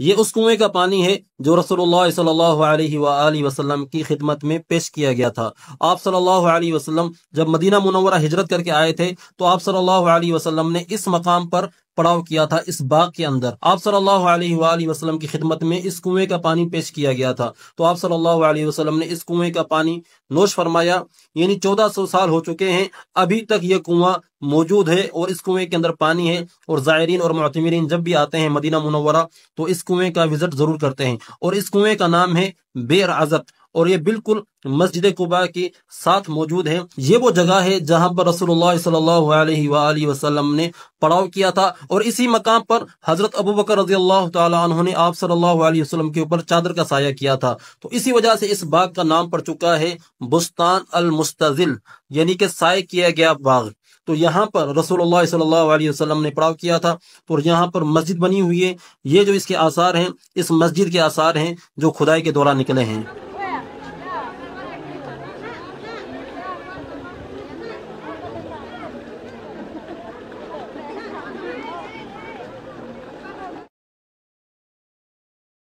ये उस कुएं का पानी है जो रसोल्ला सल्लल्लाहु अलैहि वसल्लम की खिदमत में पेश किया गया था आप सल्लल्लाहु अलैहि वसल्लम जब मदीना मुनवरा हिजरत करके आए थे तो आप सल्लल्लाहु अलैहि वसल्लम ने इस मकाम पर पड़ाव किया था इस बाग के अंदर आप सल्लल्लाहु अलैहि वसल्लम की खिदमत में इस कुएं का पानी पेश किया गया था तो आप सल्लल्लाहु अलैहि वसल्लम ने इस कुएं का पानी नोश फरमाया यानी 1400 साल हो चुके हैं अभी तक यह कुआं मौजूद है और इस कुएं के अंदर पानी है और ज़ायरीन और मतमरीन जब भी आते हैं मदीना मुनवरा तो इस कुएं का विजिट ज़रूर करते हैं और इस कुएं का नाम है बेर आज़त और ये बिल्कुल मस्जिद कुबा के साथ मौजूद है ये वो जगह है जहाँ पर रसोल सल्लल्लाहु ने पड़ाव किया था और इसी मकाम पर हजरत अबू बकर रजी अल्लाह तुमने ने आप सल्लाम के ऊपर चादर का साया किया था तो इसी वजह से इस बाग का नाम पड़ चुका है बुस्तान अल मुस्तजिल यानी कि साय किया गया बाग तो यहाँ पर रसोल्ला सल्लाम ने पड़ाव किया था और यहाँ पर मस्जिद बनी हुई है ये जो इसके आसार हैं इस मस्जिद के आसार हैं जो खुदाई के दौरान निकले हैं